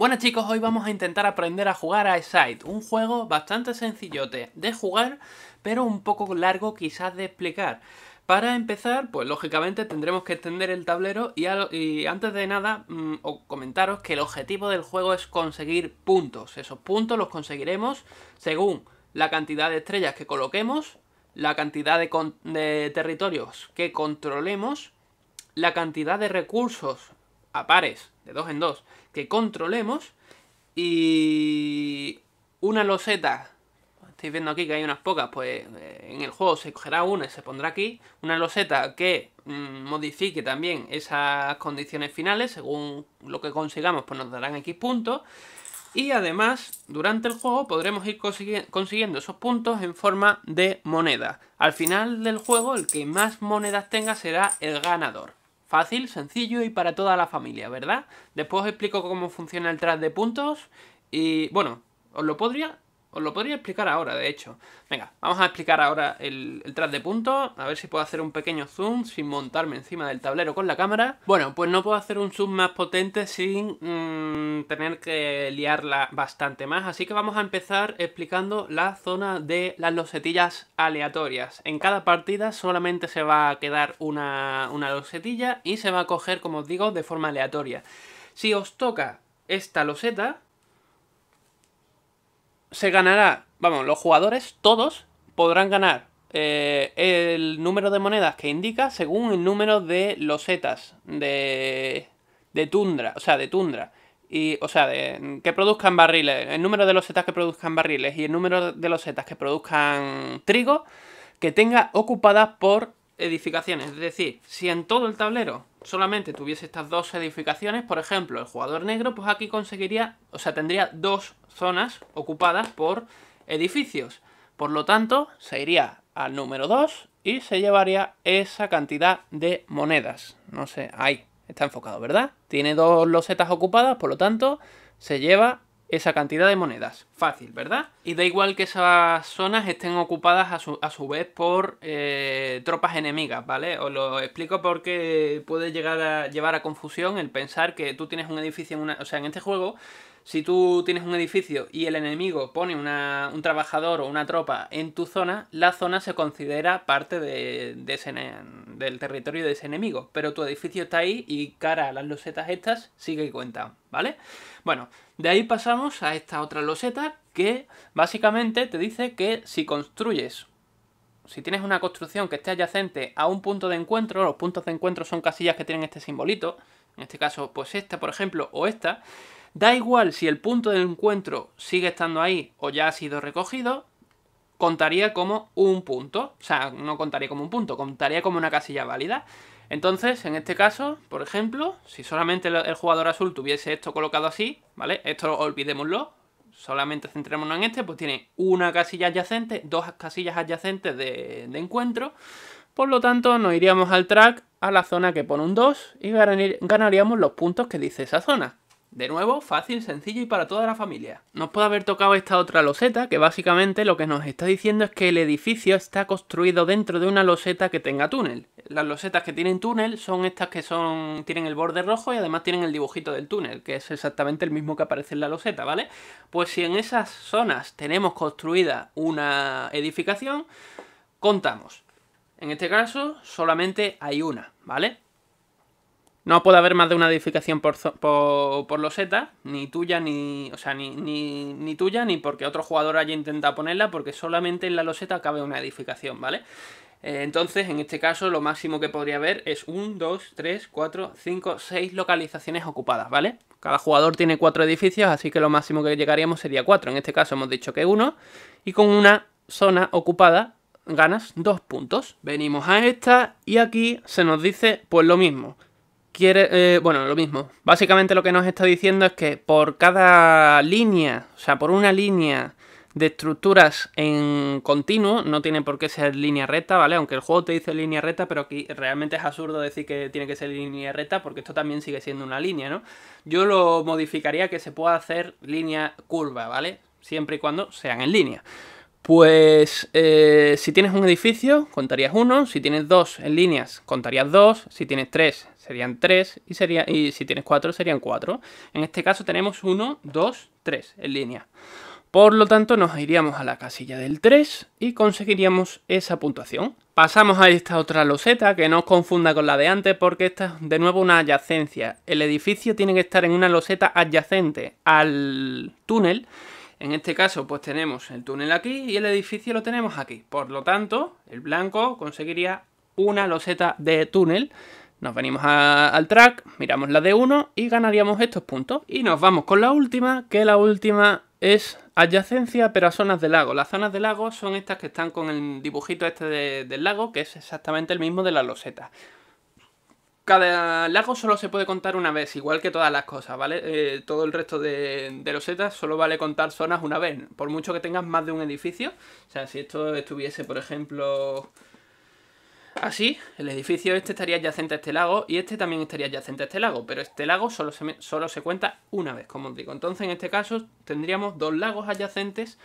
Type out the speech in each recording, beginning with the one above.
Bueno chicos, hoy vamos a intentar aprender a jugar a Side, un juego bastante sencillote de jugar, pero un poco largo quizás de explicar. Para empezar, pues lógicamente tendremos que extender el tablero y, antes de nada mm, comentaros que el objetivo del juego es conseguir puntos. Esos puntos los conseguiremos según la cantidad de estrellas que coloquemos, la cantidad de territorios que controlemos, la cantidad de recursos a pares dos en dos, que controlemos y una loseta, estáis viendo aquí que hay unas pocas, pues eh, en el juego se cogerá una y se pondrá aquí, una loseta que mm, modifique también esas condiciones finales, según lo que consigamos pues nos darán X puntos, y además, durante el juego podremos ir consiguiendo esos puntos en forma de moneda. Al final del juego, el que más monedas tenga será el ganador. Fácil, sencillo y para toda la familia, ¿verdad? Después os explico cómo funciona el tras de puntos y bueno, os lo podría os lo podría explicar ahora, de hecho. Venga, vamos a explicar ahora el, tras de punto. A ver si puedo hacer un pequeño zoom sin montarme encima del tablero con la cámara. Bueno, pues no puedo hacer un zoom más potente sin mm, tener que liarla bastante más. Así que vamos a empezar explicando la zona de las losetillas aleatorias. En cada partida solamente se va a quedar una, una losetilla y se va a coger, como os digo, de forma aleatoria. Si os toca esta loseta, se ganará, vamos, los jugadores, todos, podrán ganar eh, el número de monedas que indica según el número de losetas de, de tundra, o sea, de tundra. Y, o sea, de, que produzcan barriles, el número de losetas que produzcan barriles y el número de losetas que produzcan trigo que tenga ocupadas por edificaciones. Es decir, si en todo el tablero solamente tuviese estas dos edificaciones, por ejemplo, el jugador negro, pues aquí conseguiría, o sea, tendría dos zonas ocupadas por edificios. Por lo tanto, se iría al número 2 y se llevaría esa cantidad de monedas. No sé, ahí está enfocado, ¿verdad? Tiene dos losetas ocupadas, por lo tanto, se lleva esa cantidad de monedas. Fácil, ¿verdad? Y da igual que esas zonas estén ocupadas a su, vez por eh, tropas enemigas, ¿vale? Os lo explico porque puede llegar a llevar a confusión el pensar que tú tienes un edificio en una... O sea, en este juego si tú tienes un edificio y el enemigo pone un trabajador o una tropa en tu zona, la zona se considera parte de, del territorio de ese enemigo. Pero tu edificio está ahí y cara a las losetas estas sigue y cuenta ¿vale? Bueno, de ahí pasamos a esta otra loseta que básicamente te dice que si construyes si tienes una construcción que esté adyacente a un punto de encuentro, los puntos de encuentro son casillas que tienen este simbolito, en este caso pues esta por ejemplo o esta, Da igual si el punto de encuentro sigue estando ahí o ya ha sido recogido, contaría como un punto. O sea, no contaría como un punto, contaría como una casilla válida. Entonces, en este caso, por ejemplo, si solamente el jugador azul tuviese esto colocado así, ¿vale? Esto olvidémoslo, solamente centrémonos en este, pues tiene una casilla adyacente, dos casillas adyacentes de, de, encuentro. Por lo tanto, nos iríamos al track a la zona que pone un 2 y ganaríamos los puntos que dice esa zona. De nuevo, fácil, sencillo y para toda la familia. Nos puede haber tocado esta otra loseta, que básicamente lo que nos está diciendo es que el edificio está construido dentro de una loseta que tenga túnel. Las losetas que tienen túnel son estas que son tienen el borde rojo y además tienen el dibujito del túnel, que es exactamente el mismo que aparece en la loseta, ¿vale? Pues si en esas zonas tenemos construida una edificación, contamos. En este caso solamente hay una, ¿vale? No puede haber más de una edificación por, por, loseta, ni tuya, ni. O sea, ni, tuya, ni porque otro jugador haya intentado ponerla, porque solamente en la loseta cabe una edificación, ¿vale? Eh, entonces, en este caso, lo máximo que podría haber es 1, 2, 3, 4, 5, 6 localizaciones ocupadas, ¿vale? Cada jugador tiene 4 edificios, así que lo máximo que llegaríamos sería 4. En este caso hemos dicho que 1. Y con una zona ocupada ganas 2 puntos. Venimos a esta y aquí se nos dice pues lo mismo. Quiere, eh, bueno, lo mismo. Básicamente lo que nos está diciendo es que por cada línea, o sea, por una línea de estructuras en continuo, no tiene por qué ser línea recta, ¿vale? Aunque el juego te dice línea recta, pero aquí realmente es absurdo decir que tiene que ser línea recta, porque esto también sigue siendo una línea, ¿no? Yo lo modificaría que se pueda hacer línea curva, ¿vale? Siempre y cuando sean en línea. Pues eh, si tienes un edificio, contarías uno, si tienes dos en líneas, contarías dos, si tienes tres, serían tres, y, sería, y si tienes cuatro, serían cuatro. En este caso tenemos uno, dos, tres en línea. Por lo tanto, nos iríamos a la casilla del 3 y conseguiríamos esa puntuación. Pasamos a esta otra loseta, que no os confunda con la de antes, porque esta es de nuevo una adyacencia. El edificio tiene que estar en una loseta adyacente al túnel en este caso, pues tenemos el túnel aquí y el edificio lo tenemos aquí. Por lo tanto, el blanco conseguiría una loseta de túnel. Nos venimos al track, miramos la de uno y ganaríamos estos puntos. Y nos vamos con la última, que la última es adyacencia pero a zonas de lago. Las zonas de lago son estas que están con el dibujito este del lago, que es exactamente el mismo de la loseta. Cada lago solo se puede contar una vez, igual que todas las cosas, ¿vale? Eh, todo el resto de, los setas solo vale contar zonas una vez, por mucho que tengas más de un edificio. O sea, si esto estuviese, por ejemplo, Así, el edificio este estaría adyacente a este lago y este también estaría adyacente a este lago, pero este lago solo se, solo se cuenta una vez, como os digo. Entonces, en este caso, tendríamos dos lagos adyacentes,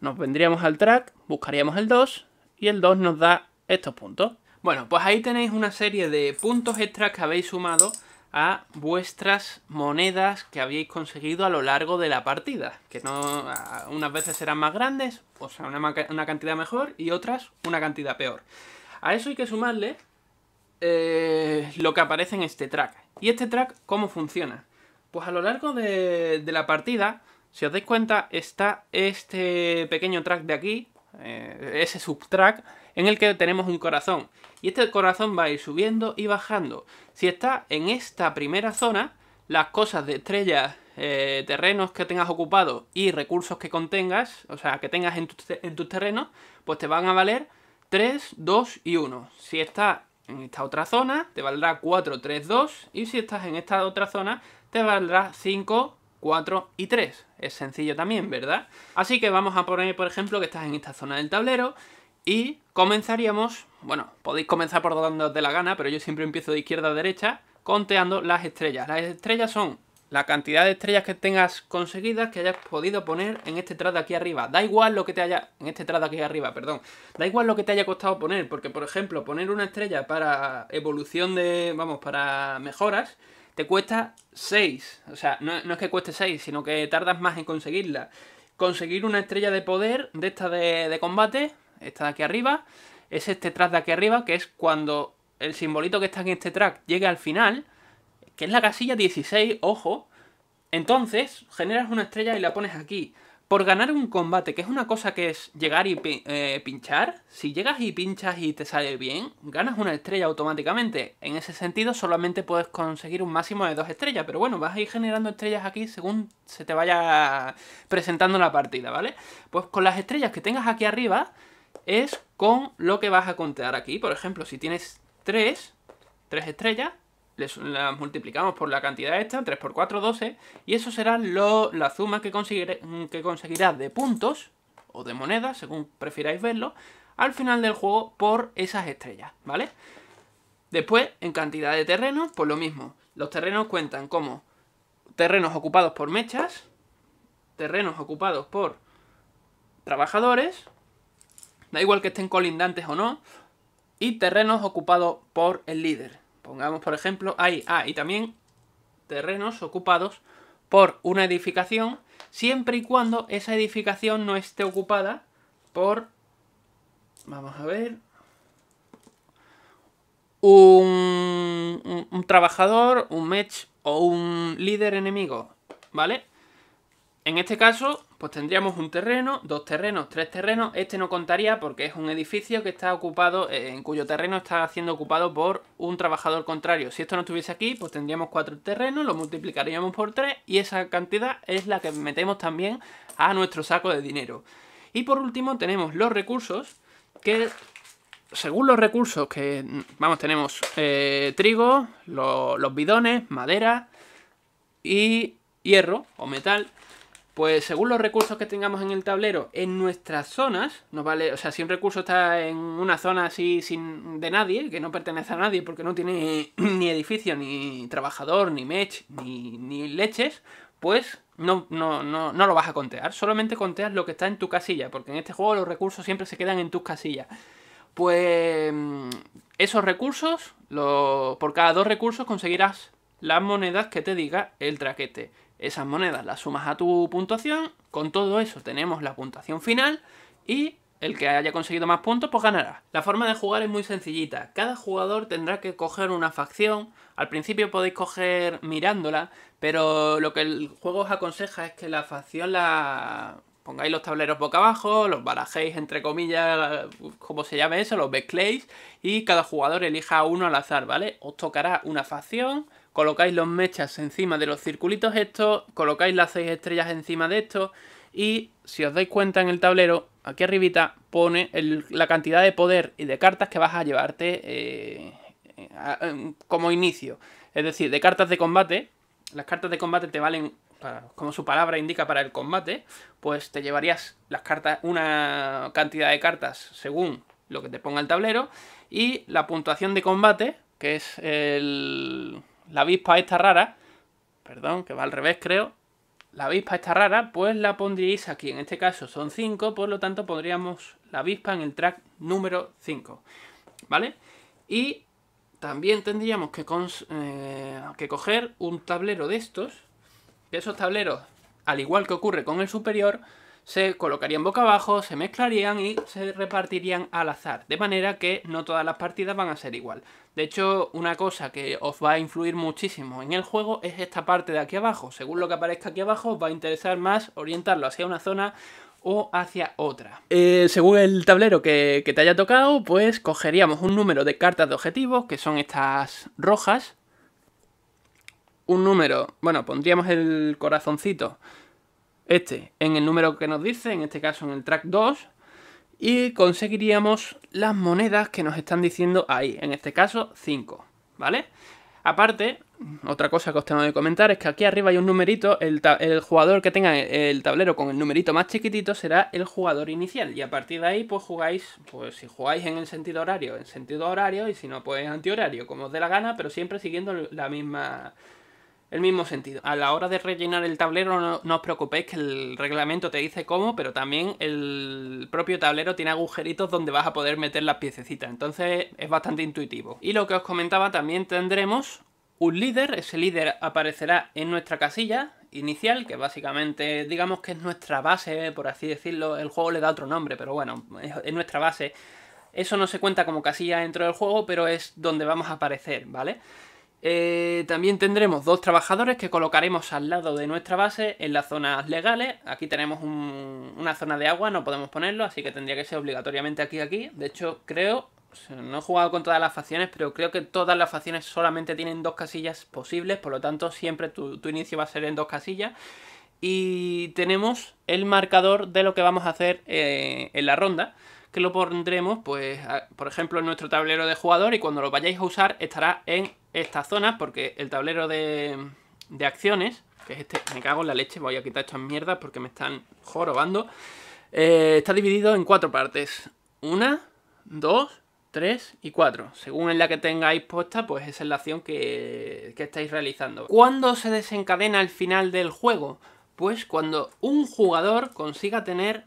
nos vendríamos al track, buscaríamos el 2 y el 2 nos da estos puntos. Bueno, pues ahí tenéis una serie de puntos extras que habéis sumado a vuestras monedas que habéis conseguido a lo largo de la partida. Que no unas veces serán más grandes, o sea, una, cantidad mejor, y otras una cantidad peor. A eso hay que sumarle eh, lo que aparece en este track. ¿Y este track cómo funciona? Pues a lo largo de, la partida, si os dais cuenta, está este pequeño track de aquí, eh, ese subtrack, en el que tenemos un corazón. Y este corazón va a ir subiendo y bajando. Si está en esta primera zona, las cosas de estrellas, eh, terrenos que tengas ocupado y recursos que contengas, o sea, que tengas en, en tus terrenos, pues te van a valer 3, 2 y 1. Si estás en esta otra zona, te valdrá 4, 3, 2. Y si estás en esta otra zona, te valdrá 5, 4 y 3. Es sencillo también, ¿verdad? Así que vamos a poner, por ejemplo, que estás en esta zona del tablero y comenzaríamos, bueno, podéis comenzar por donde os dé la gana, pero yo siempre empiezo de izquierda a derecha conteando las estrellas. Las estrellas son la cantidad de estrellas que tengas conseguidas que hayas podido poner en este trato aquí arriba. Da igual lo que te haya... En este trato aquí arriba, perdón. Da igual lo que te haya costado poner, porque por ejemplo, poner una estrella para evolución de... Vamos, para mejoras, te cuesta 6. O sea, no, es que cueste 6, sino que tardas más en conseguirla. Conseguir una estrella de poder de esta de combate esta de aquí arriba, es este track de aquí arriba, que es cuando el simbolito que está en este track llega al final, que es la casilla 16, ojo, entonces generas una estrella y la pones aquí. Por ganar un combate, que es una cosa que es llegar y eh, pinchar, si llegas y pinchas y te sale bien, ganas una estrella automáticamente. En ese sentido solamente puedes conseguir un máximo de dos estrellas, pero bueno, vas a ir generando estrellas aquí según se te vaya presentando la partida, ¿vale? Pues con las estrellas que tengas aquí arriba, es con lo que vas a contar aquí. Por ejemplo, si tienes 3, estrellas, las multiplicamos por la cantidad esta, 3 por 4, 12, y eso será la suma que, que conseguirás de puntos o de monedas, según prefiráis verlo, al final del juego por esas estrellas, ¿vale? Después, en cantidad de terrenos, pues lo mismo. Los terrenos cuentan como terrenos ocupados por mechas, terrenos ocupados por trabajadores da igual que estén colindantes o no, y terrenos ocupados por el líder. Pongamos, por ejemplo, ahí, ah, y también terrenos ocupados por una edificación, siempre y cuando esa edificación no esté ocupada por, vamos a ver, un, trabajador, un match o un líder enemigo, ¿vale? En este caso, pues tendríamos un terreno, dos terrenos, tres terrenos. Este no contaría porque es un edificio que está ocupado, eh, en cuyo terreno está siendo ocupado por un trabajador contrario. Si esto no estuviese aquí, pues tendríamos cuatro terrenos, lo multiplicaríamos por tres y esa cantidad es la que metemos también a nuestro saco de dinero. Y por último tenemos los recursos, que según los recursos que, mm, vamos, tenemos eh, trigo, los bidones, madera y hierro o metal pues según los recursos que tengamos en el tablero, en nuestras zonas, no vale, o sea, si un recurso está en una zona así sin de nadie, que no pertenece a nadie porque no tiene ni edificio, ni trabajador, ni mech, ni, leches, pues no, no, no, no lo vas a contear. Solamente conteas lo que está en tu casilla, porque en este juego los recursos siempre se quedan en tus casillas. Pues mm, esos recursos, por cada dos recursos conseguirás las monedas que te diga el traquete. Esas monedas las sumas a tu puntuación, con todo eso tenemos la puntuación final y el que haya conseguido más puntos pues ganará. La forma de jugar es muy sencillita, cada jugador tendrá que coger una facción, al principio podéis coger mirándola, pero lo que el juego os aconseja es que la facción la pongáis los tableros boca abajo, los barajéis entre comillas, como se llame eso, los mezcléis y cada jugador elija uno al azar, ¿vale? Os tocará una facción, colocáis los mechas encima de los circulitos estos, colocáis las seis estrellas encima de estos y si os dais cuenta en el tablero, aquí arribita pone la cantidad de poder y de cartas que vas a llevarte eh, em, como inicio. Es decir, de cartas de combate, las cartas de combate te valen, como su palabra indica, para el combate, pues te llevarías las cartas, una cantidad de cartas según lo que te ponga el tablero y la puntuación de combate, que es el la avispa está rara, perdón, que va al revés creo, la avispa está rara, pues la pondríais aquí. En este caso son 5, por lo tanto pondríamos la avispa en el track número 5. ¿Vale? Y también tendríamos que, eh, que coger un tablero de estos, que esos tableros, al igual que ocurre con el superior, se colocarían boca abajo, se mezclarían y se repartirían al azar, de manera que no todas las partidas van a ser igual. De hecho, una cosa que os va a influir muchísimo en el juego es esta parte de aquí abajo. Según lo que aparezca aquí abajo, os va a interesar más orientarlo hacia una zona o hacia otra. Eh, según el tablero que, que te haya tocado, pues cogeríamos un número de cartas de objetivos, que son estas rojas. Un número, bueno, pondríamos el corazoncito este en el número que nos dice, en este caso en el track 2, y conseguiríamos las monedas que nos están diciendo ahí, en este caso 5, ¿vale? Aparte, otra cosa que os tengo que comentar es que aquí arriba hay un numerito, el, jugador que tenga el tablero con el numerito más chiquitito será el jugador inicial, y a partir de ahí pues jugáis, pues si jugáis en el sentido horario, en sentido horario, y si no pues antihorario, como os dé la gana, pero siempre siguiendo la misma el mismo sentido. A la hora de rellenar el tablero no, os preocupéis que el reglamento te dice cómo, pero también el propio tablero tiene agujeritos donde vas a poder meter las piececitas, entonces es bastante intuitivo. Y lo que os comentaba, también tendremos un líder, ese líder aparecerá en nuestra casilla inicial, que básicamente digamos que es nuestra base, por así decirlo, el juego le da otro nombre, pero bueno, es nuestra base. Eso no se cuenta como casilla dentro del juego, pero es donde vamos a aparecer, ¿vale? vale eh, también tendremos dos trabajadores que colocaremos al lado de nuestra base en las zonas legales. Aquí tenemos una zona de agua, no podemos ponerlo, así que tendría que ser obligatoriamente aquí, aquí. De hecho, creo, no he jugado con todas las facciones, pero creo que todas las facciones solamente tienen dos casillas posibles, por lo tanto siempre tu, inicio va a ser en dos casillas. Y tenemos el marcador de lo que vamos a hacer eh, en la ronda que lo pondremos, pues, por ejemplo, en nuestro tablero de jugador y cuando lo vayáis a usar estará en esta zona porque el tablero de, acciones, que es este, me cago en la leche, voy a quitar estas mierdas porque me están jorobando, eh, está dividido en cuatro partes. Una, dos, tres y cuatro. Según en la que tengáis puesta, pues esa es la acción que, que, estáis realizando. ¿Cuándo se desencadena el final del juego? Pues cuando un jugador consiga tener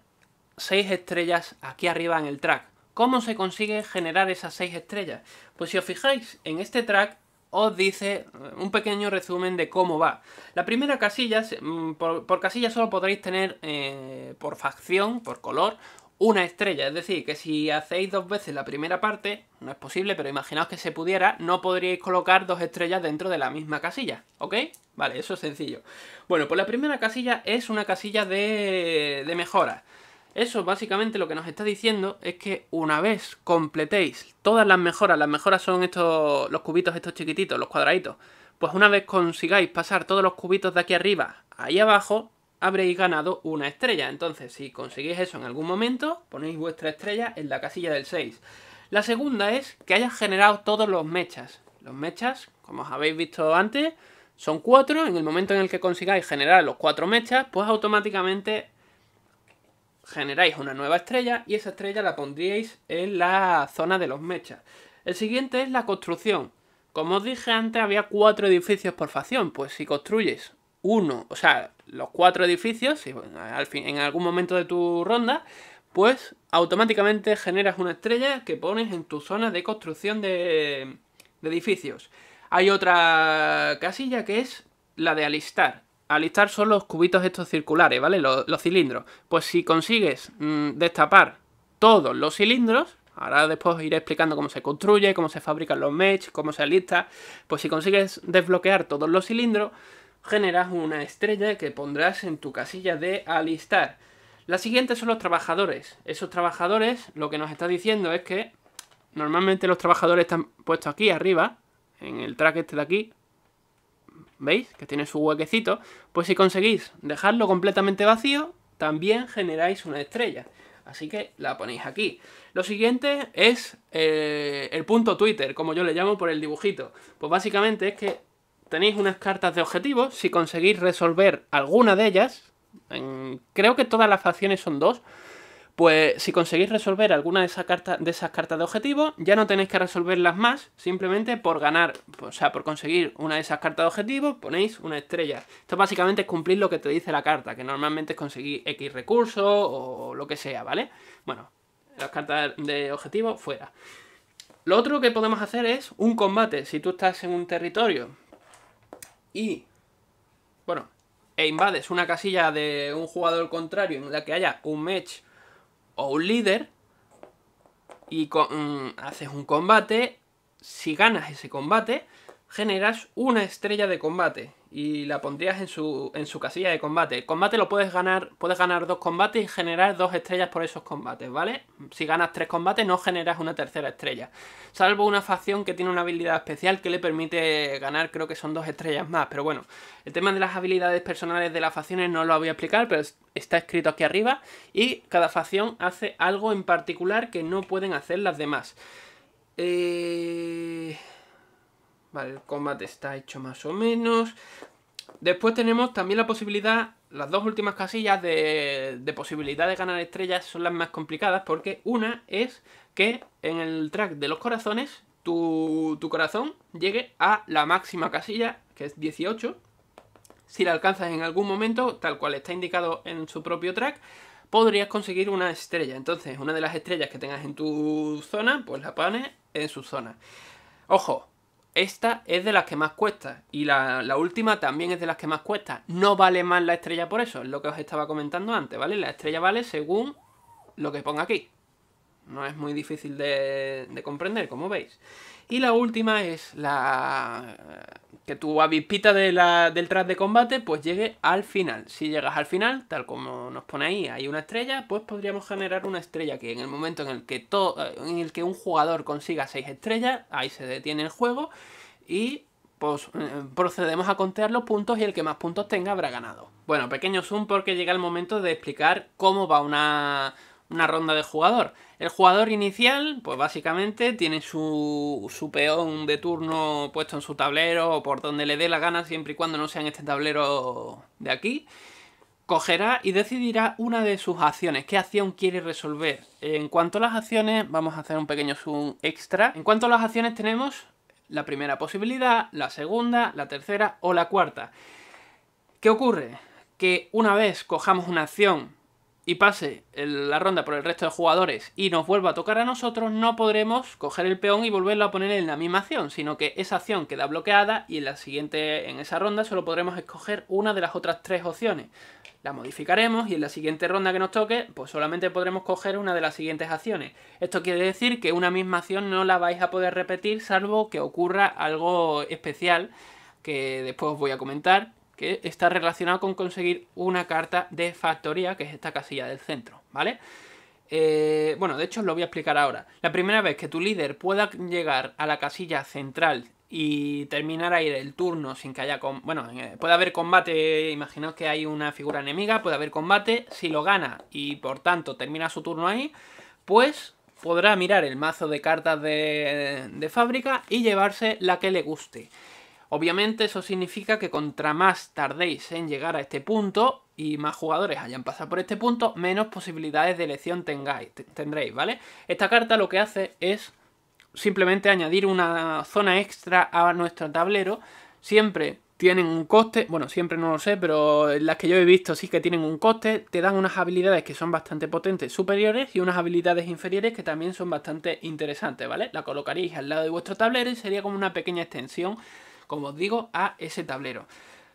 6 estrellas aquí arriba en el track. ¿Cómo se consigue generar esas seis estrellas? Pues si os fijáis, en este track os dice eh, un pequeño resumen de cómo va. La primera casilla, mm, por, casilla solo podréis tener eh, por facción, por color, una estrella. Es decir, que si hacéis dos veces la primera parte, no es posible, pero imaginaos que se pudiera, no podríais colocar dos estrellas dentro de la misma casilla, ¿ok? Vale, eso es sencillo. Bueno, pues la primera casilla es una casilla de, de mejora. Eso básicamente lo que nos está diciendo es que una vez completéis todas las mejoras, las mejoras son estos, los cubitos estos chiquititos, los cuadraditos, pues una vez consigáis pasar todos los cubitos de aquí arriba, ahí abajo, habréis ganado una estrella. Entonces, si conseguís eso en algún momento, ponéis vuestra estrella en la casilla del 6. La segunda es que hayas generado todos los mechas. Los mechas, como os habéis visto antes, son cuatro. En el momento en el que consigáis generar los cuatro mechas, pues automáticamente generáis una nueva estrella y esa estrella la pondríais en la zona de los mechas. El siguiente es la construcción. Como os dije antes, había cuatro edificios por facción. Pues si construyes uno, o sea, los cuatro edificios, en algún momento de tu ronda, pues automáticamente generas una estrella que pones en tu zona de construcción de, de edificios. Hay otra casilla que es la de alistar alistar son los cubitos estos circulares, ¿vale? Los, cilindros. Pues si consigues mm, destapar todos los cilindros, ahora después iré explicando cómo se construye, cómo se fabrican los mesh, cómo se alista, pues si consigues desbloquear todos los cilindros, generas una estrella que pondrás en tu casilla de alistar. La siguiente son los trabajadores. Esos trabajadores lo que nos está diciendo es que normalmente los trabajadores están puestos aquí arriba, en el track este de aquí, ¿veis? Que tiene su huequecito, pues si conseguís dejarlo completamente vacío, también generáis una estrella. Así que la ponéis aquí. Lo siguiente es eh, el punto Twitter, como yo le llamo por el dibujito. Pues básicamente es que tenéis unas cartas de objetivos, si conseguís resolver alguna de ellas, creo que todas las facciones son dos, pues si conseguís resolver alguna de, de esas cartas de objetivo, ya no tenéis que resolverlas más, simplemente por ganar, o sea, por conseguir una de esas cartas de objetivo, ponéis una estrella. Esto básicamente es cumplir lo que te dice la carta, que normalmente es conseguir X recursos o lo que sea, ¿vale? Bueno, las cartas de objetivo fuera. Lo otro que podemos hacer es un combate. Si tú estás en un territorio y... Bueno, e invades una casilla de un jugador contrario en la que haya un match o un líder y con, mm, haces un combate, si ganas ese combate, generas una estrella de combate y la pondrías en su, en su casilla de combate. El combate lo puedes ganar, puedes ganar dos combates y generar dos estrellas por esos combates, ¿vale? Si ganas tres combates no generas una tercera estrella. Salvo una facción que tiene una habilidad especial que le permite ganar, creo que son dos estrellas más. Pero bueno, el tema de las habilidades personales de las facciones no lo voy a explicar, pero está escrito aquí arriba. Y cada facción hace algo en particular que no pueden hacer las demás. Eh... Vale, el combate está hecho más o menos. Después tenemos también la posibilidad, las dos últimas casillas de, posibilidad de ganar estrellas son las más complicadas porque una es que en el track de los corazones tu, tu corazón llegue a la máxima casilla, que es 18. Si la alcanzas en algún momento, tal cual está indicado en su propio track, podrías conseguir una estrella. Entonces, una de las estrellas que tengas en tu zona, pues la pones en su zona. Ojo, esta es de las que más cuesta. Y la, última también es de las que más cuesta. No vale más la estrella por eso, es lo que os estaba comentando antes, ¿vale? La estrella vale según lo que ponga aquí. No es muy difícil de, comprender, como veis. Y la última es la que tu avispita de la, del tras de combate pues llegue al final. Si llegas al final, tal como nos pone ahí, hay una estrella, pues podríamos generar una estrella que en el momento en el que, todo, eh, en el que un jugador consiga 6 estrellas, ahí se detiene el juego y pues, eh, procedemos a contar los puntos y el que más puntos tenga habrá ganado. Bueno, pequeño zoom porque llega el momento de explicar cómo va una una ronda de jugador. El jugador inicial, pues básicamente tiene su, su peón de turno puesto en su tablero o por donde le dé la gana, siempre y cuando no sea en este tablero de aquí. Cogerá y decidirá una de sus acciones, qué acción quiere resolver. En cuanto a las acciones, vamos a hacer un pequeño zoom extra. En cuanto a las acciones tenemos la primera posibilidad, la segunda, la tercera o la cuarta. ¿Qué ocurre? Que una vez cojamos una acción y pase la ronda por el resto de jugadores y nos vuelva a tocar a nosotros, no podremos coger el peón y volverlo a poner en la misma acción, sino que esa acción queda bloqueada y en la siguiente, en esa ronda, solo podremos escoger una de las otras tres opciones. La modificaremos y en la siguiente ronda que nos toque, pues solamente podremos coger una de las siguientes acciones. Esto quiere decir que una misma acción no la vais a poder repetir, salvo que ocurra algo especial que después os voy a comentar que está relacionado con conseguir una carta de factoría, que es esta casilla del centro, ¿vale? Eh, bueno, de hecho os lo voy a explicar ahora. La primera vez que tu líder pueda llegar a la casilla central y terminar ahí el turno sin que haya... Bueno, eh, puede haber combate, imaginaos que hay una figura enemiga, puede haber combate, si lo gana y por tanto termina su turno ahí, pues podrá mirar el mazo de cartas de fábrica y llevarse la que le guste. Obviamente eso significa que contra más tardéis en llegar a este punto y más jugadores hayan pasado por este punto, menos posibilidades de elección tendréis, ¿vale? Esta carta lo que hace es simplemente añadir una zona extra a nuestro tablero. Siempre tienen un coste, bueno, siempre no lo sé, pero las que yo he visto sí que tienen un coste. Te dan unas habilidades que son bastante potentes, superiores, y unas habilidades inferiores que también son bastante interesantes, ¿vale? La colocaréis al lado de vuestro tablero y sería como una pequeña extensión como os digo, a ese tablero.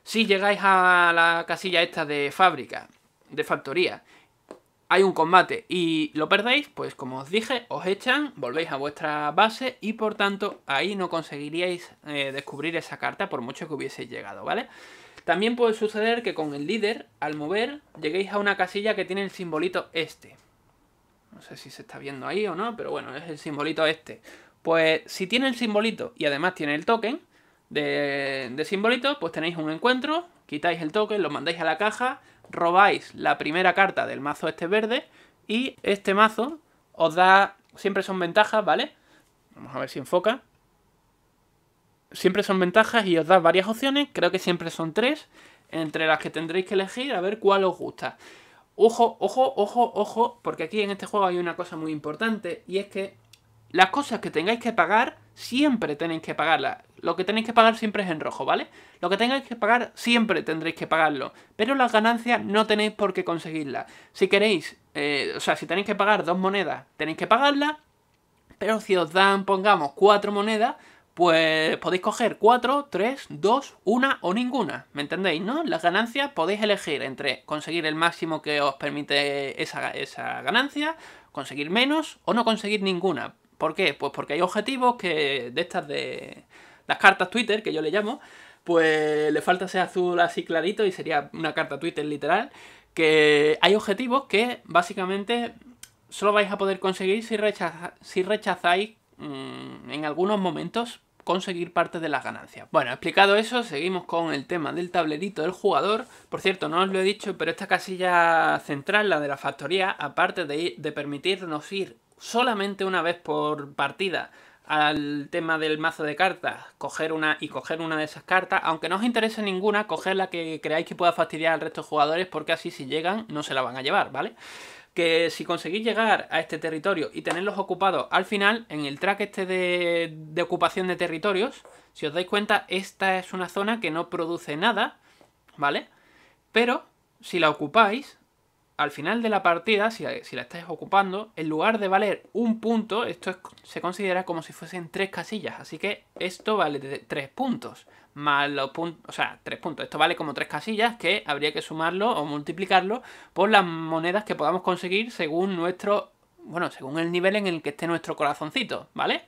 Si llegáis a la casilla esta de fábrica, de factoría, hay un combate y lo perdéis, pues como os dije, os echan, volvéis a vuestra base y por tanto ahí no conseguiríais eh, descubrir esa carta por mucho que hubieseis llegado, ¿vale? También puede suceder que con el líder, al mover, lleguéis a una casilla que tiene el simbolito este. No sé si se está viendo ahí o no, pero bueno, es el simbolito este. Pues si tiene el simbolito y además tiene el token, de, simbolitos, pues tenéis un encuentro, quitáis el token, lo mandáis a la caja, robáis la primera carta del mazo este verde y este mazo os da, siempre son ventajas, ¿vale? Vamos a ver si enfoca. Siempre son ventajas y os da varias opciones, creo que siempre son tres, entre las que tendréis que elegir a ver cuál os gusta. Ojo, ojo, ojo, ojo, porque aquí en este juego hay una cosa muy importante y es que las cosas que tengáis que pagar siempre tenéis que pagarla. Lo que tenéis que pagar siempre es en rojo, ¿vale? Lo que tengáis que pagar siempre tendréis que pagarlo, pero las ganancias no tenéis por qué conseguirlas. Si queréis, eh, o sea, si tenéis que pagar dos monedas, tenéis que pagarla pero si os dan, pongamos, cuatro monedas, pues podéis coger cuatro, tres, dos, una o ninguna, ¿me entendéis, no? Las ganancias podéis elegir entre conseguir el máximo que os permite esa, esa ganancia, conseguir menos o no conseguir ninguna, ¿Por qué? Pues porque hay objetivos que de estas de las cartas Twitter, que yo le llamo, pues le falta ese azul así clarito y sería una carta Twitter literal, que hay objetivos que básicamente solo vais a poder conseguir si, rechaza, si rechazáis mm, en algunos momentos conseguir parte de las ganancias. Bueno, explicado eso, seguimos con el tema del tablerito del jugador. Por cierto, no os lo he dicho, pero esta casilla central, la de la factoría, aparte de permitirnos ir solamente una vez por partida al tema del mazo de cartas, coger una y coger una de esas cartas, aunque no os interese ninguna, coger la que creáis que pueda fastidiar al resto de jugadores, porque así si llegan no se la van a llevar, ¿vale? Que si conseguís llegar a este territorio y tenerlos ocupados al final, en el track este de, de ocupación de territorios, si os dais cuenta, esta es una zona que no produce nada, ¿vale? Pero si la ocupáis, al final de la partida, si la, estáis ocupando, en lugar de valer un punto, esto se considera como si fuesen tres casillas. Así que esto vale tres puntos. Más los puntos. O sea, tres puntos. Esto vale como tres casillas que habría que sumarlo o multiplicarlo por las monedas que podamos conseguir según nuestro. Bueno, según el nivel en el que esté nuestro corazoncito, ¿vale?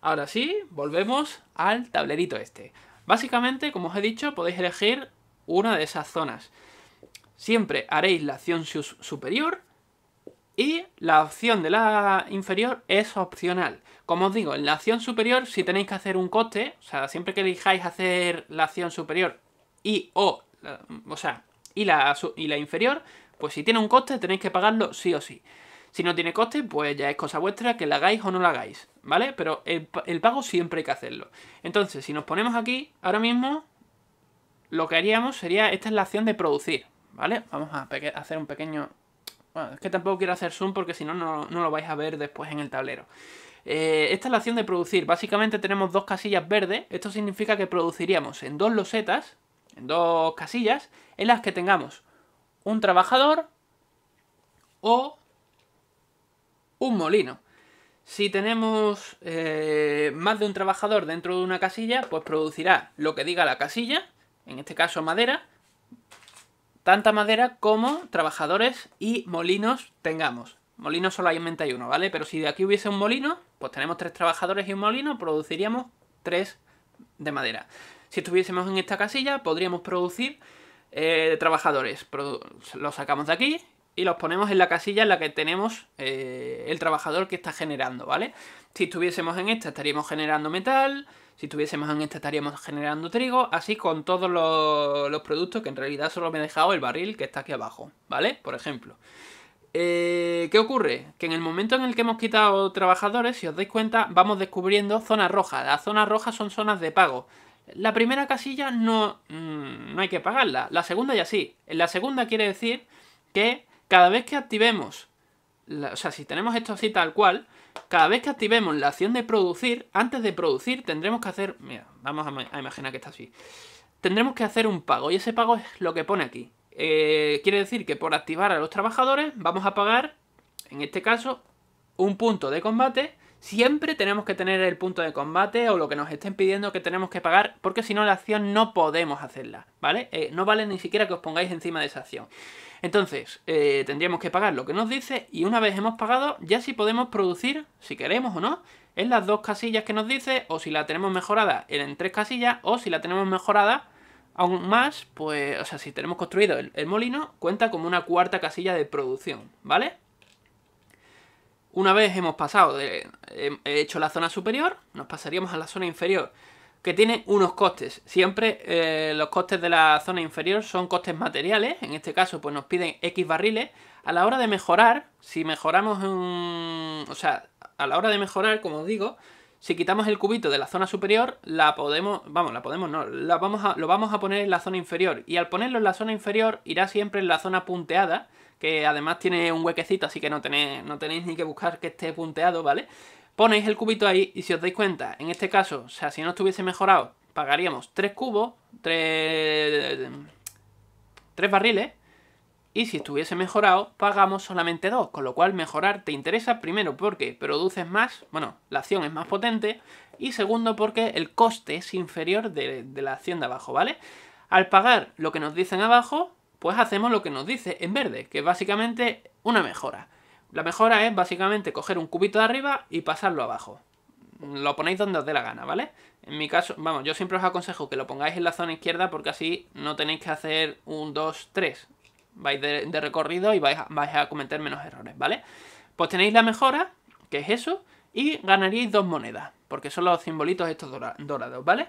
Ahora sí, volvemos al tablerito este. Básicamente, como os he dicho, podéis elegir una de esas zonas siempre haréis la acción superior y la opción de la inferior es opcional. Como os digo, en la acción superior, si tenéis que hacer un coste, o sea, siempre que elijáis hacer la acción superior y o, y la, y la inferior, pues si tiene un coste tenéis que pagarlo sí o sí. Si no tiene coste, pues ya es cosa vuestra que la hagáis o no la hagáis, ¿vale? Pero el, el pago siempre hay que hacerlo. Entonces, si nos ponemos aquí, ahora mismo, lo que haríamos sería, esta es la acción de producir, ¿vale? Vamos a hacer un pequeño... Bueno, es que tampoco quiero hacer zoom porque si no, no lo vais a ver después en el tablero. Eh, esta es la acción de producir. Básicamente tenemos dos casillas verdes. Esto significa que produciríamos en dos losetas, en dos casillas, en las que tengamos un trabajador o un molino. Si tenemos eh, más de un trabajador dentro de una casilla, pues producirá lo que diga la casilla, en este caso madera, tanta madera como trabajadores y molinos tengamos. Molinos solamente hay uno, ¿vale? Pero si de aquí hubiese un molino, pues tenemos tres trabajadores y un molino, produciríamos tres de madera. Si estuviésemos en esta casilla, podríamos producir eh, trabajadores. Lo sacamos de aquí y los ponemos en la casilla en la que tenemos eh, el trabajador que está generando, ¿vale? Si estuviésemos en esta estaríamos generando metal, si estuviésemos en esta estaríamos generando trigo, así con todos los, productos que en realidad solo me he dejado el barril que está aquí abajo, ¿vale? Por ejemplo. Eh, ¿Qué ocurre? Que en el momento en el que hemos quitado trabajadores, si os dais cuenta, vamos descubriendo zonas rojas. Las zonas rojas son zonas de pago. La primera casilla no, mm, no hay que pagarla, la segunda ya sí. La segunda quiere decir que cada vez que activemos, o sea, si tenemos esto así tal cual, cada vez que activemos la acción de producir, antes de producir tendremos que hacer, mira, vamos a, imaginar que está así, tendremos que hacer un pago y ese pago es lo que pone aquí. Eh, quiere decir que por activar a los trabajadores vamos a pagar, en este caso, un punto de combate Siempre tenemos que tener el punto de combate o lo que nos estén pidiendo que tenemos que pagar, porque si no la acción no podemos hacerla, ¿vale? Eh, no vale ni siquiera que os pongáis encima de esa acción. Entonces, eh, tendríamos que pagar lo que nos dice y una vez hemos pagado, ya si podemos producir, si queremos o no, en las dos casillas que nos dice, o si la tenemos mejorada en tres casillas, o si la tenemos mejorada aún más, pues, o sea, si tenemos construido el molino, cuenta como una cuarta casilla de producción, ¿vale? Una vez hemos pasado, de, hecho la zona superior, nos pasaríamos a la zona inferior, que tiene unos costes. Siempre eh, los costes de la zona inferior son costes materiales, en este caso pues nos piden X barriles. A la hora de mejorar, si mejoramos un... O sea, a la hora de mejorar, como digo, si quitamos el cubito de la zona superior, la podemos, vamos, la podemos no, la vamos a, lo vamos a poner en la zona inferior. Y al ponerlo en la zona inferior, irá siempre en la zona punteada, que además tiene un huequecito, así que no tenéis, ni que buscar que esté punteado, ¿vale? Ponéis el cubito ahí y si os dais cuenta, en este caso, o sea, si no estuviese mejorado, pagaríamos 3 cubos, 3, barriles, y si estuviese mejorado, pagamos solamente 2, con lo cual mejorar te interesa primero porque produces más, bueno, la acción es más potente, y segundo porque el coste es inferior de, de la acción de abajo, ¿vale? Al pagar lo que nos dicen abajo, pues hacemos lo que nos dice en verde, que es básicamente una mejora. La mejora es básicamente coger un cubito de arriba y pasarlo abajo. Lo ponéis donde os dé la gana, ¿vale? En mi caso, vamos, yo siempre os aconsejo que lo pongáis en la zona izquierda porque así no tenéis que hacer un 2, 3. Vais de, recorrido y vais a, cometer menos errores, ¿vale? Pues tenéis la mejora, que es eso, y ganaríais dos monedas, porque son los simbolitos estos dorados, ¿vale?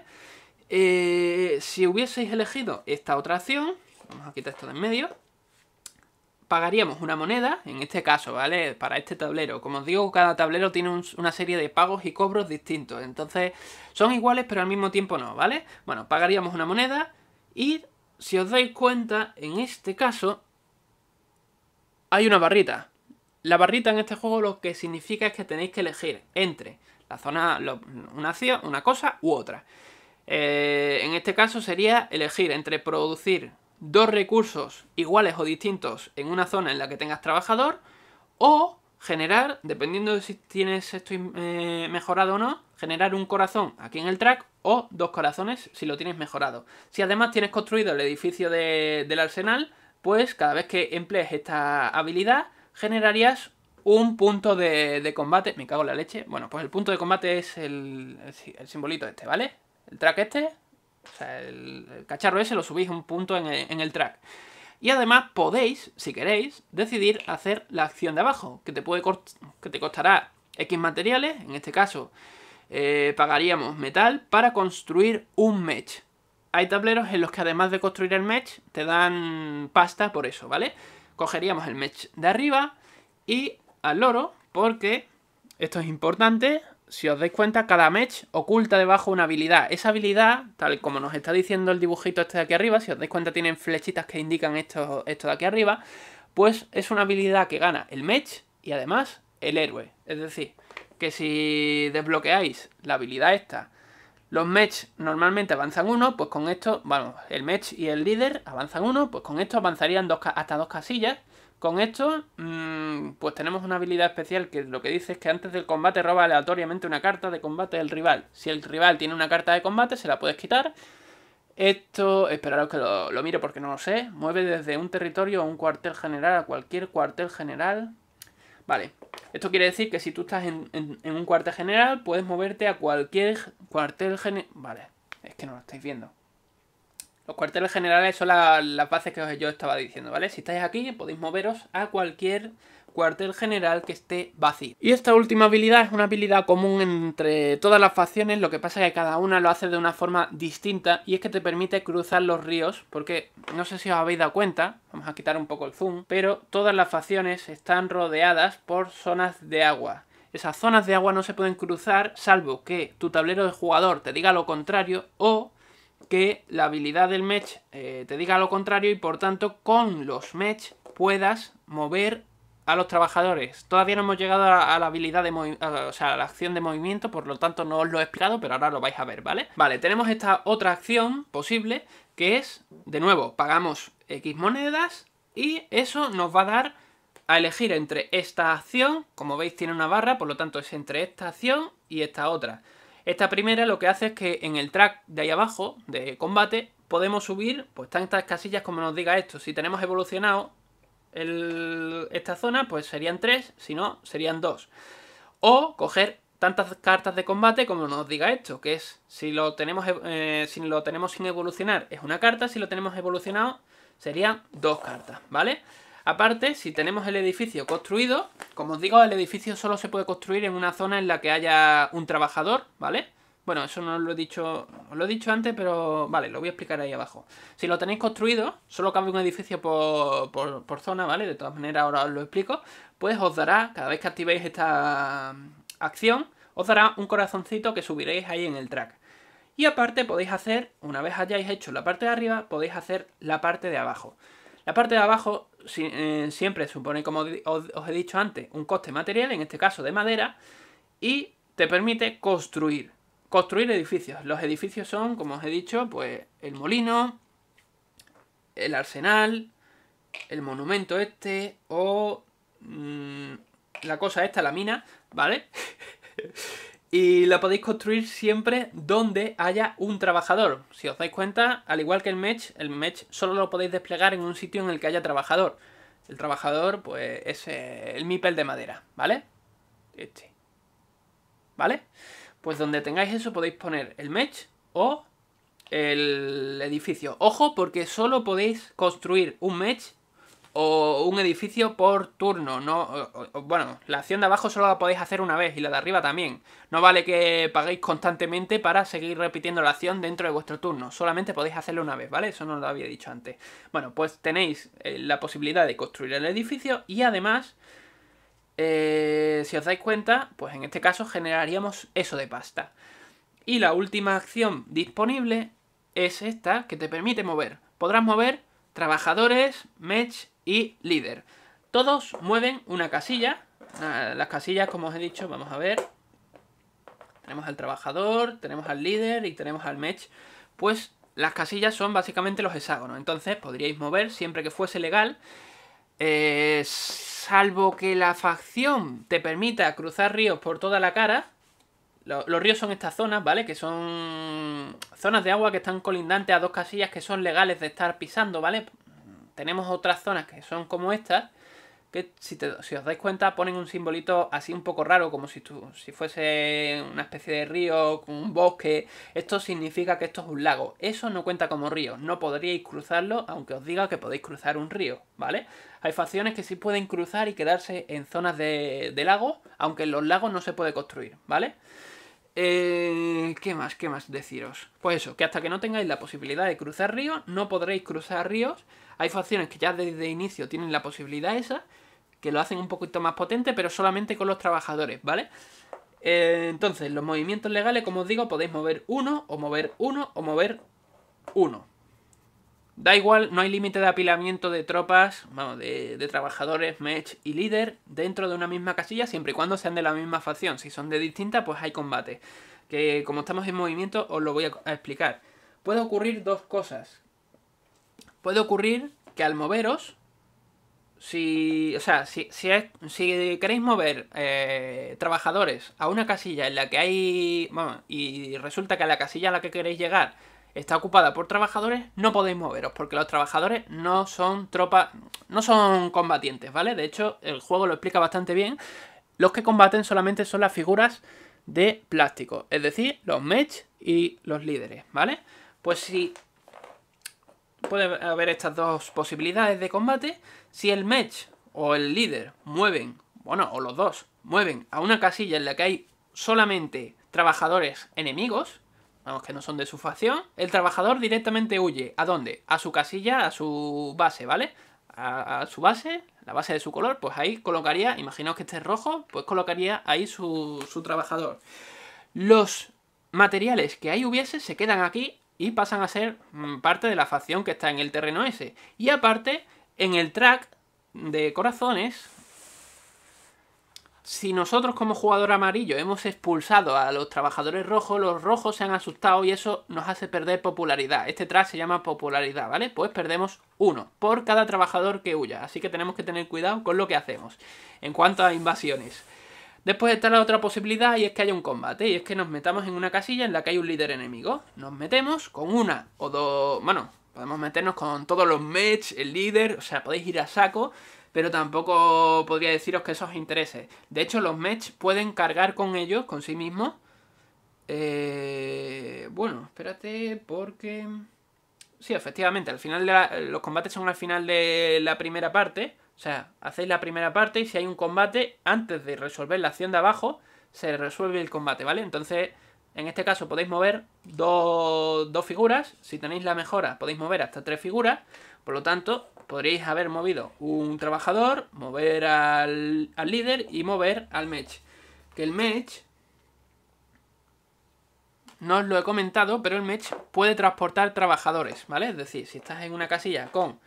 Eh, si hubieseis elegido esta otra acción, Vamos a quitar esto de en medio. Pagaríamos una moneda, en este caso, ¿vale? Para este tablero. Como os digo, cada tablero tiene una serie de pagos y cobros distintos. Entonces, son iguales, pero al mismo tiempo no, ¿vale? Bueno, pagaríamos una moneda y, si os dais cuenta, en este caso, hay una barrita. La barrita en este juego lo que significa es que tenéis que elegir entre la zona, una, una cosa u otra. Eh, en este caso sería elegir entre producir dos recursos iguales o distintos en una zona en la que tengas trabajador o generar, dependiendo de si tienes esto eh, mejorado o no, generar un corazón aquí en el track o dos corazones si lo tienes mejorado. Si además tienes construido el edificio del arsenal, pues cada vez que emplees esta habilidad generarías un punto de, combate. Me cago en la leche. Bueno, pues el punto de combate es el, el simbolito este, ¿vale? El track este, el, cacharro ese lo subís un punto en el, track. Y además podéis, si queréis, decidir hacer la acción de abajo, que te, puede que te costará X materiales, en este caso eh, pagaríamos metal, para construir un mesh. Hay tableros en los que además de construir el mesh, te dan pasta por eso, ¿vale? Cogeríamos el mesh de arriba y al loro, porque, esto es importante, si os dais cuenta, cada mech oculta debajo una habilidad. Esa habilidad, tal como nos está diciendo el dibujito este de aquí arriba, si os dais cuenta tienen flechitas que indican esto, esto de aquí arriba, pues es una habilidad que gana el match y además el héroe. Es decir, que si desbloqueáis la habilidad esta, los match normalmente avanzan uno, pues con esto, vamos, el match y el líder avanzan uno, pues con esto avanzarían hasta dos casillas. Con esto, mm, pues tenemos una habilidad especial que lo que dice es que antes del combate roba aleatoriamente una carta de combate del rival. Si el rival tiene una carta de combate, se la puedes quitar. Esto, esperaros que lo, miro porque no lo sé. Mueve desde un territorio a un cuartel general, a cualquier cuartel general. Vale, esto quiere decir que si tú estás en un cuartel general, puedes moverte a cualquier cuartel general... Vale, es que no lo estáis viendo. Los cuarteles generales son las bases que yo estaba diciendo, ¿vale? Si estáis aquí podéis moveros a cualquier cuartel general que esté vacío. Y esta última habilidad es una habilidad común entre todas las facciones, lo que pasa es que cada una lo hace de una forma distinta y es que te permite cruzar los ríos, porque no sé si os habéis dado cuenta, vamos a quitar un poco el zoom, pero todas las facciones están rodeadas por zonas de agua. Esas zonas de agua no se pueden cruzar salvo que tu tablero de jugador te diga lo contrario o que la habilidad del match eh, te diga lo contrario y por tanto con los match puedas mover a los trabajadores. Todavía no hemos llegado a, la habilidad de a la acción de movimiento, por lo tanto no os lo he explicado, pero ahora lo vais a ver, ¿vale? Vale, tenemos esta otra acción posible que es, de nuevo, pagamos X monedas y eso nos va a dar a elegir entre esta acción, como veis tiene una barra, por lo tanto es entre esta acción y esta otra. Esta primera lo que hace es que en el track de ahí abajo, de combate, podemos subir pues tantas casillas como nos diga esto. Si tenemos evolucionado esta zona, pues serían tres, si no, serían dos. O coger tantas cartas de combate como nos diga esto, que es si lo tenemos, eh, si lo tenemos sin evolucionar es una carta, si lo tenemos evolucionado serían dos cartas, ¿vale? Aparte, si tenemos el edificio construido, como os digo, el edificio solo se puede construir en una zona en la que haya un trabajador, ¿vale? Bueno, eso no lo he dicho, lo he dicho antes, pero vale, lo voy a explicar ahí abajo. Si lo tenéis construido, solo cambia un edificio por, por zona, ¿vale? De todas maneras, ahora os lo explico. Pues os dará, cada vez que activéis esta mm, acción, os dará un corazoncito que subiréis ahí en el track. Y aparte podéis hacer, una vez hayáis hecho la parte de arriba, podéis hacer la parte de abajo. La parte de abajo eh, siempre supone, como os, he dicho antes, un coste material, en este caso de madera, y te permite construir. Construir edificios. Los edificios son, como os he dicho, pues el molino, el arsenal, el monumento este o mm, la cosa esta, la mina, ¿vale? y la podéis construir siempre donde haya un trabajador. Si os dais cuenta, al igual que el match, el match solo lo podéis desplegar en un sitio en el que haya trabajador. El trabajador, pues, es eh, el mipel de madera, ¿vale? Este. ¿Vale? Pues donde tengáis eso podéis poner el match o el edificio. Ojo, porque solo podéis construir un match o un edificio por turno. No, bueno, la acción de abajo solo la podéis hacer una vez y la de arriba también. No vale que paguéis constantemente para seguir repitiendo la acción dentro de vuestro turno. Solamente podéis hacerlo una vez, ¿vale? Eso no lo había dicho antes. Bueno, pues tenéis eh, la posibilidad de construir el edificio y además, eh, si os dais cuenta, pues en este caso generaríamos eso de pasta. Y la última acción disponible es esta que te permite mover. Podrás mover trabajadores, Mech y líder. Todos mueven una casilla. Ah, las casillas, como os he dicho, vamos a ver. Tenemos al trabajador, tenemos al líder y tenemos al Mech. Pues las casillas son básicamente los hexágonos. Entonces podríais mover siempre que fuese legal. Eh, salvo que la facción te permita cruzar ríos por toda la cara, los, ríos son estas zonas, ¿vale? Que son zonas de agua que están colindantes a dos casillas que son legales de estar pisando, ¿vale? Tenemos otras zonas que son como estas, que si, os dais cuenta ponen un simbolito así un poco raro, como si, tú, si fuese una especie de río, un bosque. Esto significa que esto es un lago. Eso no cuenta como río. No podríais cruzarlo, aunque os diga que podéis cruzar un río, ¿vale? Hay facciones que sí pueden cruzar y quedarse en zonas de, de lago, aunque en los lagos no se puede construir, ¿vale? vale eh, ¿Qué más? ¿Qué más deciros? Pues eso, que hasta que no tengáis la posibilidad de cruzar ríos, no podréis cruzar ríos. Hay facciones que ya desde inicio tienen la posibilidad esa, que lo hacen un poquito más potente, pero solamente con los trabajadores, ¿vale? Eh, entonces, los movimientos legales, como os digo, podéis mover uno, o mover uno, o mover uno. Da igual, no hay límite de apilamiento de tropas, vamos, de, trabajadores, match y líder dentro de una misma casilla, siempre y cuando sean de la misma facción. Si son de distinta, pues hay combate. Que como estamos en movimiento, os lo voy a, explicar. Puede ocurrir dos cosas. Puede ocurrir que al moveros, si, o sea, si, si, queréis mover eh, trabajadores a una casilla en la que hay, y resulta que a la casilla a la que queréis llegar está ocupada por trabajadores, no podéis moveros, porque los trabajadores no son tropas, no son combatientes, ¿vale? De hecho, el juego lo explica bastante bien. Los que combaten solamente son las figuras de plástico, es decir, los mech y los líderes, ¿vale? Pues si puede haber estas dos posibilidades de combate, si el mech o el líder mueven, bueno, o los dos, mueven a una casilla en la que hay solamente trabajadores enemigos, vamos, que no son de su facción, el trabajador directamente huye. ¿A dónde? A su casilla, a su base, ¿vale? A, su base, la base de su color, pues ahí colocaría, imaginaos que este es rojo, pues colocaría ahí su, su trabajador. Los materiales que ahí hubiese se quedan aquí y pasan a ser mm, parte de la facción que está en el terreno ese. Y aparte, en el track de corazones, si nosotros como jugador amarillo hemos expulsado a los trabajadores rojos, los rojos se han asustado y eso nos hace perder popularidad. Este track se llama popularidad, ¿vale? Pues perdemos uno por cada trabajador que huya, así que tenemos que tener cuidado con lo que hacemos en cuanto a invasiones. Después está la otra posibilidad y es que haya un combate, y es que nos metamos en una casilla en la que hay un líder enemigo. Nos metemos con una o dos, bueno, Podemos meternos con todos los match, el líder, o sea, podéis ir a saco, pero tampoco podría deciros que eso os interese. De hecho, los match pueden cargar con ellos, con sí mismos. Eh, bueno, espérate, porque... Sí, efectivamente, al final de los combates son al final de la primera parte. O sea, hacéis la primera parte y si hay un combate, antes de resolver la acción de abajo, se resuelve el combate, ¿vale? Entonces en este caso podéis mover dos, figuras. Si tenéis la mejora podéis mover hasta tres figuras. Por lo tanto, podríais haber movido un trabajador, mover al, líder y mover al mech. Que el mech... No os lo he comentado, pero el mech puede transportar trabajadores, ¿vale? Es decir, si estás en una casilla con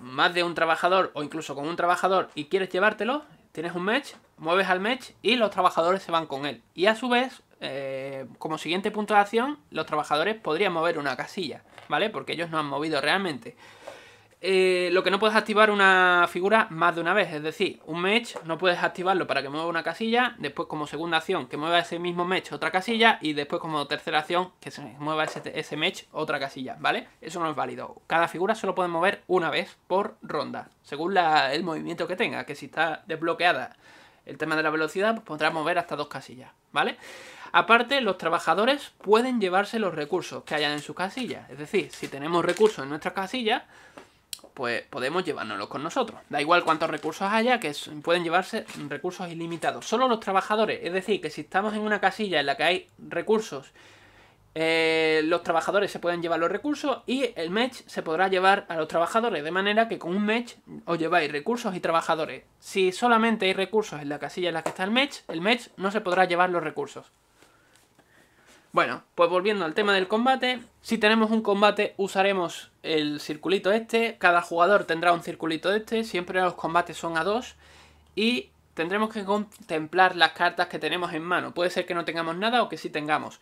más de un trabajador o incluso con un trabajador y quieres llevártelo, tienes un match, mueves al match y los trabajadores se van con él. Y a su vez, eh, como siguiente punto de acción, los trabajadores podrían mover una casilla, ¿vale? Porque ellos no han movido realmente. Eh, lo que no puedes activar una figura más de una vez, es decir, un match no puedes activarlo para que mueva una casilla, después como segunda acción que mueva ese mismo match otra casilla y después como tercera acción que se mueva ese, ese match otra casilla, ¿vale? Eso no es válido. Cada figura solo puede mover una vez por ronda, según el movimiento que tenga, que si está desbloqueada el tema de la velocidad, pues podrás mover hasta dos casillas, ¿vale? Aparte, los trabajadores pueden llevarse los recursos que hayan en sus casillas. Es decir, si tenemos recursos en nuestra casilla, pues podemos llevárnoslos con nosotros. Da igual cuántos recursos haya, que pueden llevarse recursos ilimitados. Solo los trabajadores, es decir, que si estamos en una casilla en la que hay recursos, eh, los trabajadores se pueden llevar los recursos y el match se podrá llevar a los trabajadores, de manera que con un match os lleváis recursos y trabajadores. Si solamente hay recursos en la casilla en la que está el match, el match no se podrá llevar los recursos. Bueno, pues volviendo al tema del combate, si tenemos un combate usaremos el circulito este, cada jugador tendrá un circulito este, siempre los combates son a dos y tendremos que contemplar las cartas que tenemos en mano, puede ser que no tengamos nada o que sí tengamos.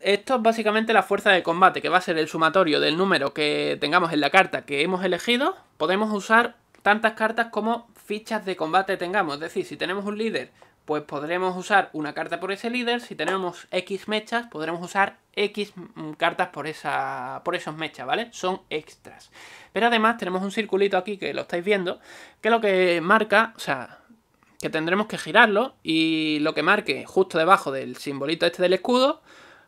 Esto es básicamente la fuerza de combate, que va a ser el sumatorio del número que tengamos en la carta que hemos elegido. Podemos usar tantas cartas como fichas de combate tengamos, es decir, si tenemos un líder pues podremos usar una carta por ese líder. Si tenemos X mechas, podremos usar X cartas por, esa, por esos mechas, ¿vale? Son extras. Pero además tenemos un circulito aquí que lo estáis viendo, que lo que marca, o sea, que tendremos que girarlo y lo que marque justo debajo del simbolito este del escudo,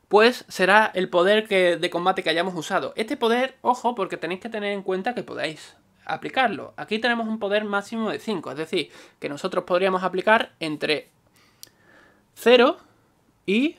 pues será el poder que, de combate que hayamos usado. Este poder, ojo, porque tenéis que tener en cuenta que podéis aplicarlo. Aquí tenemos un poder máximo de 5, es decir, que nosotros podríamos aplicar entre 0 y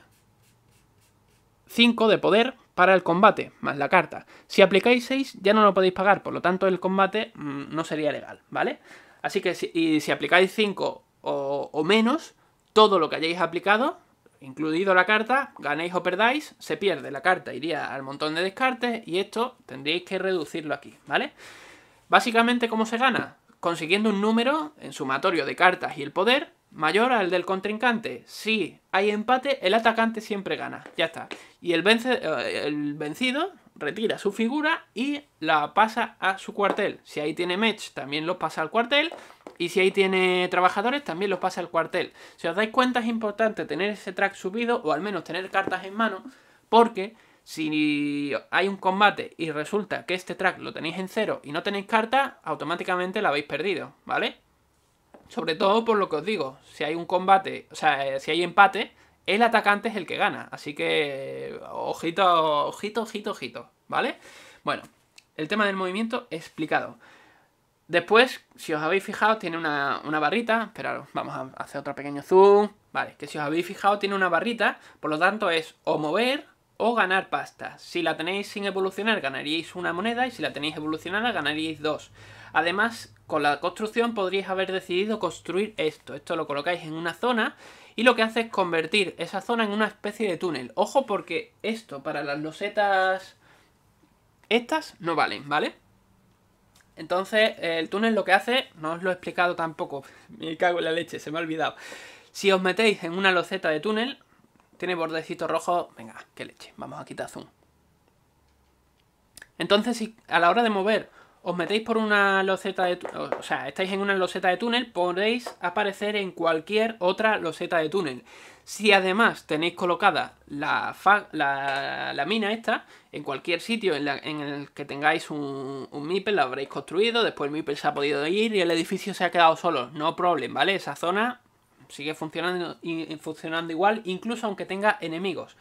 5 de poder para el combate, más la carta. Si aplicáis 6 ya no lo podéis pagar, por lo tanto el combate mm, no sería legal, ¿vale? Así que si, aplicáis 5 o, menos, todo lo que hayáis aplicado incluido la carta, ganéis o perdáis, se pierde. La carta iría al montón de descartes y esto tendréis que reducirlo aquí, ¿vale? Básicamente, ¿cómo se gana? Consiguiendo un número en sumatorio de cartas y el poder mayor al del contrincante. Si hay empate, el atacante siempre gana. Ya está. Y el, eh, vencido retira su figura y la pasa a su cuartel. Si ahí tiene match, también los pasa al cuartel. Y si ahí tiene trabajadores, también los pasa al cuartel. Si os dais cuenta, es importante tener ese track subido o al menos tener cartas en mano porque si hay un combate y resulta que este track lo tenéis en cero y no tenéis carta, automáticamente la habéis perdido, ¿vale? Sobre todo por lo que os digo, si hay un combate, o sea, eh, si hay empate, el atacante es el que gana. Así que, ojito, ojito, ojito, ojito, ¿vale? Bueno, el tema del movimiento explicado. Después, si os habéis fijado, tiene una, barrita. Esperad, vamos a hacer otro pequeño zoom. Vale, que si os habéis fijado, tiene una barrita. Por lo tanto, es o mover o ganar pasta. Si la tenéis sin evolucionar ganaríais una moneda y si la tenéis evolucionada ganaríais dos. Además, con la construcción podríais haber decidido construir esto. Esto lo colocáis en una zona y lo que hace es convertir esa zona en una especie de túnel. Ojo porque esto para las losetas estas no valen, ¿vale? Entonces, el túnel lo que hace, no os lo he explicado tampoco, me cago en la leche, se me ha olvidado. Si os metéis en una loseta de túnel, tiene bordecito rojo, venga, qué leche, vamos a quitar zoom. Entonces, si a la hora de mover os metéis por una loseta de túnel, o sea, estáis en una loseta de túnel, podéis aparecer en cualquier otra loseta de túnel. Si además tenéis colocada la, la, mina esta en cualquier sitio en, el que tengáis un, un MIPEL, la habréis construido, después el MIPEL se ha podido ir y el edificio se ha quedado solo, no problem, ¿vale? Esa zona sigue funcionando, funcionando igual, incluso aunque tenga enemigos.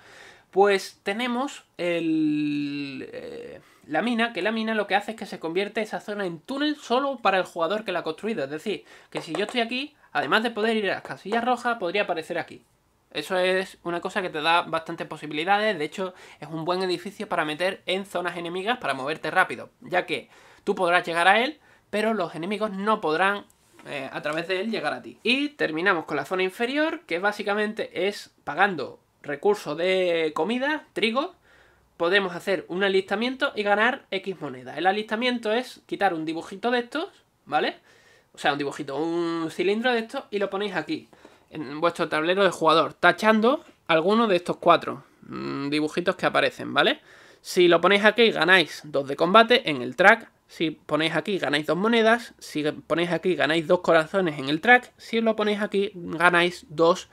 Pues tenemos eh, la mina, que la mina lo que hace es que se convierte esa zona en túnel solo para el jugador que la ha construido. Es decir, que si yo estoy aquí, además de poder ir a las casillas rojas, podría aparecer aquí. Eso es una cosa que te da bastantes posibilidades, de hecho es un buen edificio para meter en zonas enemigas para moverte rápido, ya que tú podrás llegar a él, pero los enemigos no podrán eh, a través de él llegar a ti. Y terminamos con la zona inferior, que básicamente es pagando recursos de comida, trigo, podemos hacer un alistamiento y ganar X moneda. El alistamiento es quitar un dibujito de estos, ¿vale? O sea, un dibujito, un cilindro de estos y lo ponéis aquí, en vuestro tablero de jugador, tachando alguno de estos cuatro mm, dibujitos que aparecen, ¿vale? Si lo ponéis aquí ganáis dos de combate en el track si ponéis aquí ganáis dos monedas, si ponéis aquí ganáis dos corazones en el track, si lo ponéis aquí ganáis dos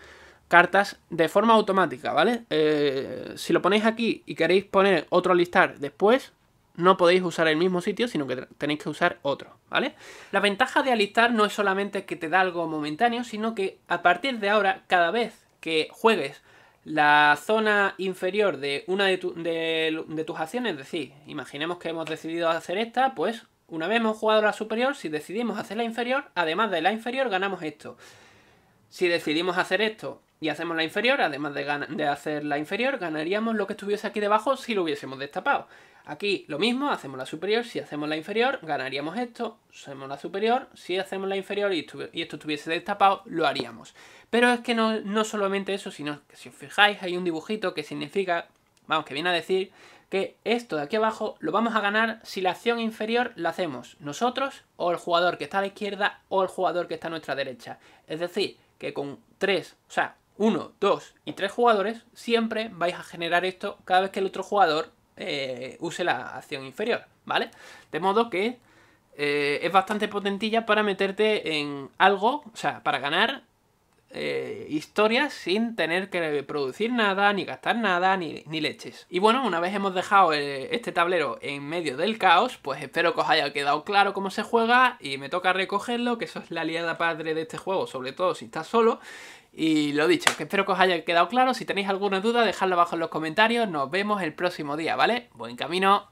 cartas de forma automática, ¿vale? Eh, si lo ponéis aquí y queréis poner otro listar después, no podéis usar el mismo sitio, sino que tenéis que usar otro, ¿vale? La ventaja de alistar no es solamente que te da algo momentáneo, sino que a partir de ahora, cada vez que juegues la zona inferior de una de, tus acciones, es decir, imaginemos que hemos decidido hacer esta, pues una vez hemos jugado la superior, si decidimos hacer la inferior, además de la inferior ganamos esto. Si decidimos hacer esto y hacemos la inferior, además de hacer la inferior, ganaríamos lo que estuviese aquí debajo si lo hubiésemos destapado. Aquí lo mismo, hacemos la superior, si hacemos la inferior, ganaríamos esto, hacemos la superior, si hacemos la inferior y, y esto estuviese destapado, lo haríamos. Pero es que no, no solamente eso, sino que si os fijáis hay un dibujito que significa, vamos, que viene a decir que esto de aquí abajo lo vamos a ganar si la acción inferior la hacemos nosotros o el jugador que está a la izquierda o el jugador que está a nuestra derecha. Es decir, que con 3, o sea, 1, 2 y 3 jugadores, siempre vais a generar esto cada vez que el otro jugador eh, use la acción inferior, ¿vale? De modo que eh, es bastante potentilla para meterte en algo, o sea, para ganar eh, historias sin tener que producir nada, ni gastar nada, ni, leches. Y bueno, una vez hemos dejado este tablero en medio del caos, pues espero que os haya quedado claro cómo se juega y me toca recogerlo, que eso es la aliada padre de este juego, sobre todo si estás solo. Y lo dicho, que espero que os haya quedado claro. Si tenéis alguna duda, dejadla abajo en los comentarios. Nos vemos el próximo día, ¿vale? Buen camino.